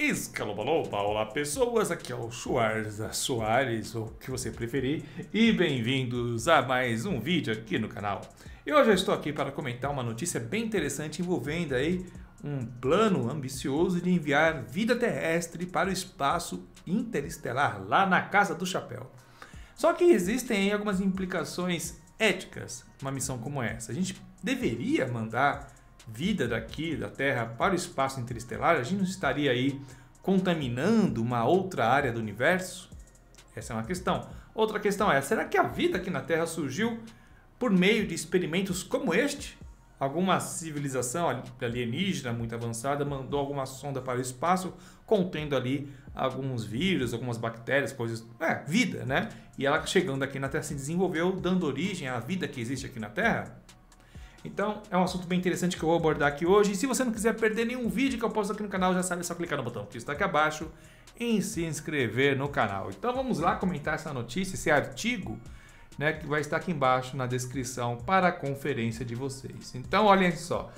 Escalobaloba, olá pessoas, aqui é o Schwarza Soares, ou o que você preferir, e bem-vindos a mais um vídeo aqui no canal. Eu já estou aqui para comentar uma notícia bem interessante envolvendo aí um plano ambicioso de enviar vida terrestre para o espaço interestelar, lá na Casa do Chapéu. Só que existem algumas implicações éticas numa missão como essa. A gente deveria mandar vida daqui, da Terra, para o espaço interestelar, a gente não estaria aí contaminando uma outra área do universo? Essa é uma questão. Outra questão é: será que a vida aqui na Terra surgiu por meio de experimentos como este? Alguma civilização alienígena muito avançada mandou alguma sonda para o espaço contendo ali alguns vírus, algumas bactérias, coisas. É, vida, né? E ela chegando aqui na Terra se desenvolveu, dando origem à vida que existe aqui na Terra? Então, é um assunto bem interessante que eu vou abordar aqui hoje. E se você não quiser perder nenhum vídeo que eu posto aqui no canal, já sabe, é só clicar no botão que está aqui abaixo em se inscrever no canal. Então, vamos lá comentar essa notícia, esse artigo, né, que vai estar aqui embaixo na descrição para a conferência de vocês. Então, olhem só.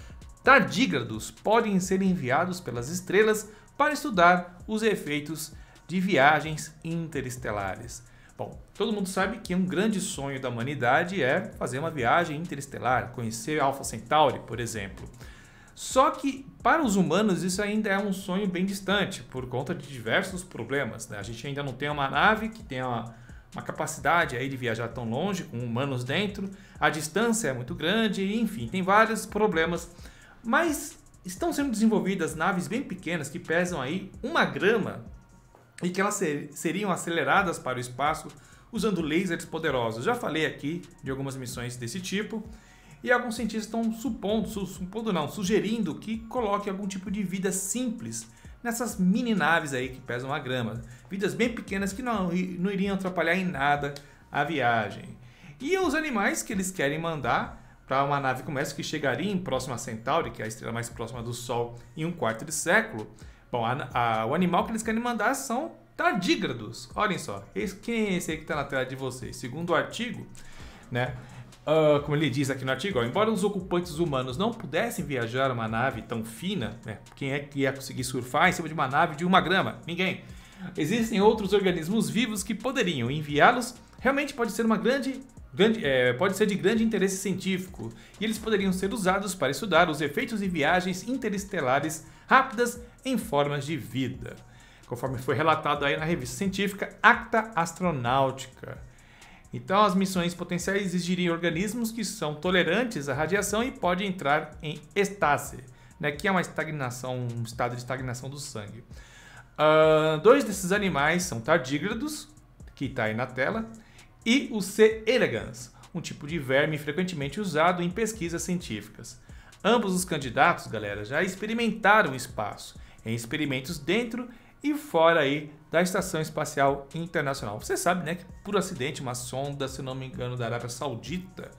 Tardígrados podem ser enviados pelas estrelas para estudar os efeitos de viagens interestelares. Bom, todo mundo sabe que um grande sonho da humanidade é fazer uma viagem interestelar, conhecer Alpha Centauri, por exemplo. Só que para os humanos isso ainda é um sonho bem distante, por conta de diversos problemas. Né? A gente ainda não tem uma nave que tenha uma, uma capacidade aí de viajar tão longe, com humanos dentro, a distância é muito grande, enfim, tem vários problemas. Mas estão sendo desenvolvidas naves bem pequenas que pesam aí uma grama e que elas ser, seriam aceleradas para o espaço usando lasers poderosos. Já falei aqui de algumas missões desse tipo. E alguns cientistas estão supondo, supondo não, sugerindo que coloque algum tipo de vida simples nessas mini naves aí que pesam a grama. Vidas bem pequenas que não, não iriam atrapalhar em nada a viagem. E os animais que eles querem mandar para uma nave como essa que chegaria em próxima Centauri, que é a estrela mais próxima do Sol, em um quarto de século, Bom, a, a, o animal que eles querem mandar são tardígrados. Olhem só, esse, quem é esse aí que está na tela de vocês? Segundo o artigo, né? Uh, como ele diz aqui no artigo, ó, embora os ocupantes humanos não pudessem viajar uma nave tão fina, né? quem é que ia conseguir surfar em cima de uma nave de uma grama? Ninguém. Existem outros organismos vivos que poderiam enviá-los. Realmente pode ser uma grande Grande, é, pode ser de grande interesse científico, e eles poderiam ser usados para estudar os efeitos de viagens interestelares rápidas em formas de vida, conforme foi relatado aí na revista científica Acta Astronáutica. Então, as missões potenciais exigiriam organismos que são tolerantes à radiação e podem entrar em estase, né, que é uma estagnação, um estado de estagnação do sangue. Uh, dois desses animais são tardígrados, que está aí na tela, e o C. elegans, um tipo de verme frequentemente usado em pesquisas científicas. Ambos os candidatos, galera, já experimentaram o espaço em experimentos dentro e fora aí da Estação Espacial Internacional. Você sabe, né, que por acidente uma sonda, se não me engano, da Arábia Saudita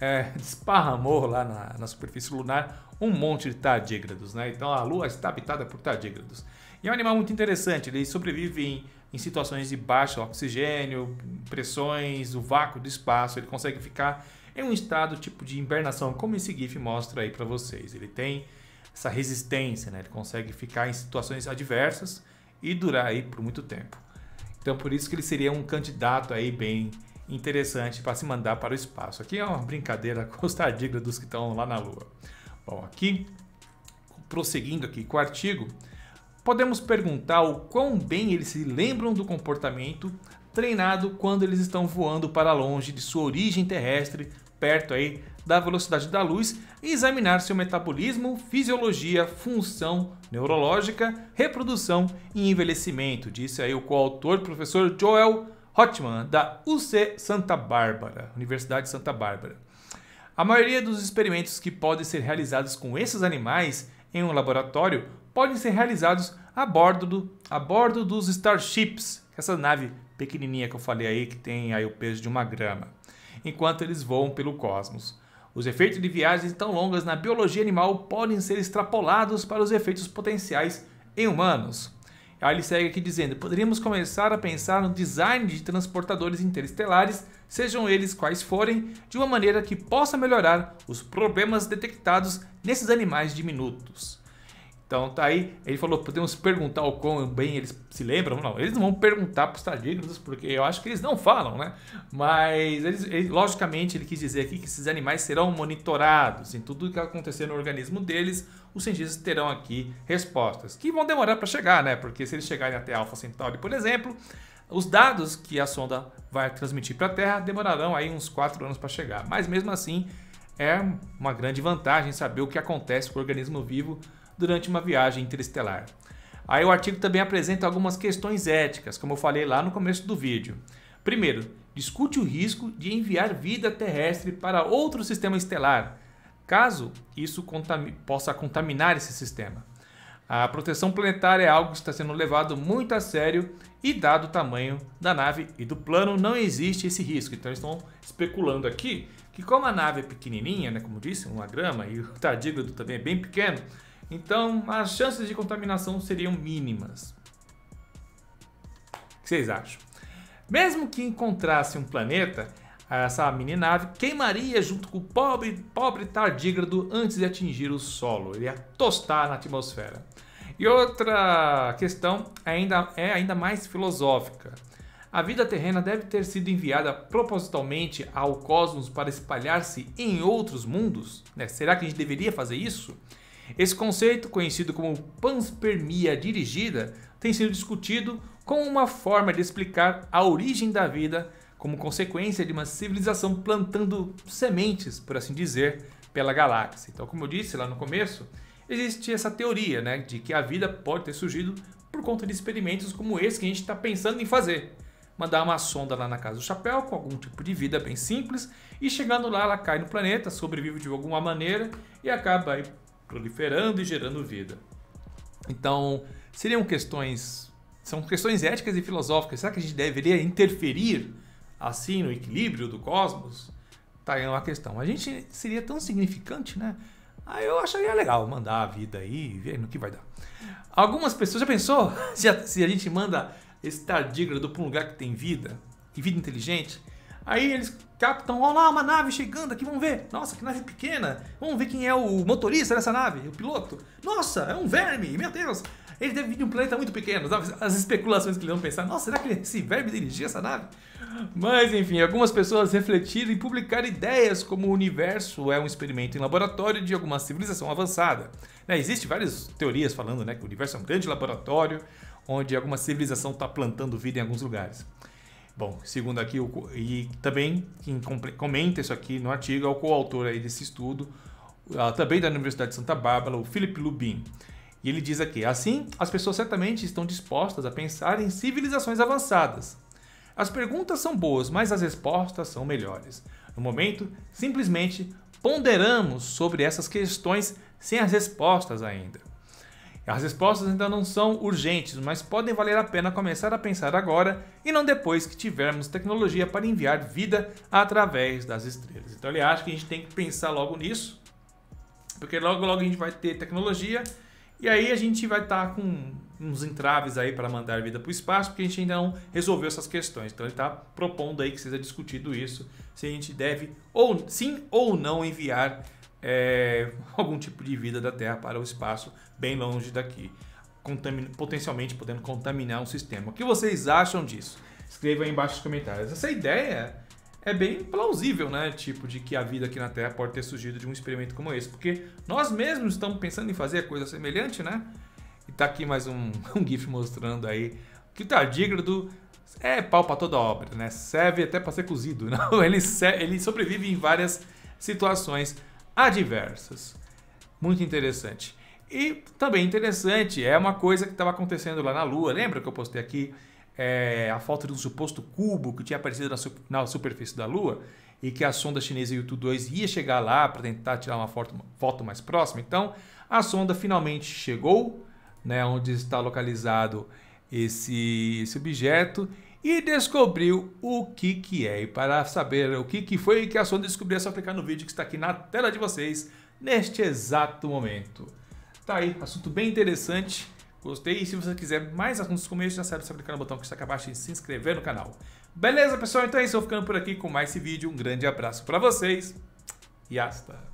é, desparramou lá na, na, superfície lunar um monte de tardígrados, né? Então a Lua está habitada por tardígrados. E é um animal muito interessante, ele sobrevive em, em situações de baixo oxigênio, pressões, o vácuo do espaço, ele consegue ficar em é um estado tipo de invernação, como esse GIF mostra aí para vocês. Ele tem essa resistência, né? Ele consegue ficar em situações adversas e durar aí por muito tempo. Então por isso que ele seria um candidato aí bem interessante para se mandar para o espaço. Aqui é uma brincadeira costadigra dos que estão lá na Lua. Bom, aqui, prosseguindo aqui com o artigo, podemos perguntar o quão bem eles se lembram do comportamento treinado quando eles estão voando para longe de sua origem terrestre perto aí da velocidade da luz e examinar seu metabolismo, fisiologia, função neurológica, reprodução e envelhecimento, disse aí o coautor professor Joel Hotman da UC Santa Bárbara, Universidade de Santa Bárbara. A maioria dos experimentos que podem ser realizados com esses animais em um laboratório podem ser realizados a bordo, do, a bordo dos Starships, essa nave pequenininha que eu falei aí que tem aí o peso de uma grama enquanto eles voam pelo cosmos. Os efeitos de viagens tão longas na biologia animal podem ser extrapolados para os efeitos potenciais em humanos. Aí ele segue aqui dizendo: poderíamos começar a pensar no design de transportadores interestelares, sejam eles quais forem, de uma maneira que possa melhorar os problemas detectados nesses animais diminutos. Então tá aí, ele falou, podemos perguntar o quão bem eles se lembram? Não, eles não vão perguntar para os tardígrados, porque eu acho que eles não falam, né? Mas, eles, logicamente, ele quis dizer aqui que esses animais serão monitorados. Em tudo que acontecer no organismo deles, os cientistas terão aqui respostas, que vão demorar para chegar, né? Porque se eles chegarem até Alpha Centauri, por exemplo, os dados que a sonda vai transmitir para a Terra demorarão aí uns 4 anos para chegar. Mas mesmo assim, é uma grande vantagem saber o que acontece com o organismo vivo durante uma viagem interestelar. Aí o artigo também apresenta algumas questões éticas, como eu falei lá no começo do vídeo. Primeiro, discute o risco de enviar vida terrestre para outro sistema estelar, caso isso contami possa contaminar esse sistema. A proteção planetária é algo que está sendo levado muito a sério e dado o tamanho da nave e do plano, não existe esse risco. Então eles estão especulando aqui que como a nave é pequenininha, né, como disse, uma grama, e o tardígrado também é bem pequeno, então, as chances de contaminação seriam mínimas. O que vocês acham? Mesmo que encontrasse um planeta, essa mini nave queimaria junto com o pobre, pobre tardígrado antes de atingir o solo. Ele ia tostar na atmosfera. E outra questão ainda, é ainda mais filosófica. A vida terrena deve ter sido enviada propositalmente ao cosmos para espalhar-se em outros mundos? Né? Será que a gente deveria fazer isso? Esse conceito, conhecido como panspermia dirigida, tem sido discutido como uma forma de explicar a origem da vida como consequência de uma civilização plantando sementes, por assim dizer, pela galáxia. Então, como eu disse lá no começo, existe essa teoria né, de que a vida pode ter surgido por conta de experimentos como esse que a gente está pensando em fazer. Mandar uma sonda lá na casa do chapéu com algum tipo de vida bem simples e chegando lá ela cai no planeta, sobrevive de alguma maneira e acaba proliferando e gerando vida. Então, seriam questões. São questões éticas e filosóficas. Será que a gente deveria interferir assim no equilíbrio do cosmos? Tá aí uma questão. A gente seria tão significante, né? Aí ah, eu acharia legal mandar a vida aí e ver no que vai dar. Algumas pessoas. Já pensou se a, se a gente manda esse tardígrado para um lugar que tem vida? E vida inteligente? Aí eles captam, olha lá uma nave chegando aqui, vamos ver. Nossa, que nave pequena. Vamos ver quem é o motorista dessa nave, o piloto. Nossa, é um verme, meu Deus. Ele deve vir de um planeta muito pequeno. Sabe? As especulações que eles vão pensar, nossa, será que esse verme dirigia essa nave? Mas enfim, algumas pessoas refletiram e publicaram ideias como o universo é um experimento em laboratório de alguma civilização avançada. Né? Existem várias teorias falando né, que o universo é um grande laboratório onde alguma civilização está plantando vida em alguns lugares. Bom, segundo aqui, e também quem comenta isso aqui no artigo é o coautor aí desse estudo, ah, também da Universidade de Santa Bárbara, o Philip Lubin. E ele diz aqui: assim, as pessoas certamente estão dispostas a pensar em civilizações avançadas. As perguntas são boas, mas as respostas são melhores. No momento, simplesmente ponderamos sobre essas questões sem as respostas ainda. As respostas ainda não são urgentes, mas podem valer a pena começar a pensar agora e não depois que tivermos tecnologia para enviar vida através das estrelas. Então ele acha que a gente tem que pensar logo nisso, porque logo logo a gente vai ter tecnologia e aí a gente vai estar tá com uns entraves aí para mandar vida para o espaço, porque a gente ainda não resolveu essas questões. Então ele está propondo aí que seja discutido isso, se a gente deve ou sim ou não enviar é, algum tipo de vida da Terra para o espaço bem longe daqui, potencialmente podendo contaminar um sistema. O que vocês acham disso? Escreva aí embaixo nos comentários. Essa ideia é bem plausível, né? Tipo, de que a vida aqui na Terra pode ter surgido de um experimento como esse. Porque nós mesmos estamos pensando em fazer coisa semelhante, né? E tá aqui mais um, um GIF mostrando aí que tá o tardígrado é pau pra toda obra, né? Serve até para ser cozido. Não, ele, ele sobrevive em várias situações adversas. Muito interessante. E também interessante é uma coisa que estava acontecendo lá na Lua. Lembra que eu postei aqui é, a foto de um suposto cubo que tinha aparecido na, na, superfície da Lua e que a sonda chinesa Yutu-2 ia chegar lá para tentar tirar uma foto, foto mais próxima? Então, a sonda finalmente chegou, né, onde está localizado esse, esse objeto e descobriu o que, que é. E para saber o que, que foi que a Sony descobriu, é só clicar no vídeo que está aqui na tela de vocês neste exato momento. Tá aí, assunto bem interessante. Gostei e se você quiser mais assuntos como esse, já sabe, é só clicar no botão que está aqui abaixo e se inscrever no canal. Beleza, pessoal? Então é isso, eu vou ficando por aqui com mais esse vídeo. Um grande abraço para vocês e hasta!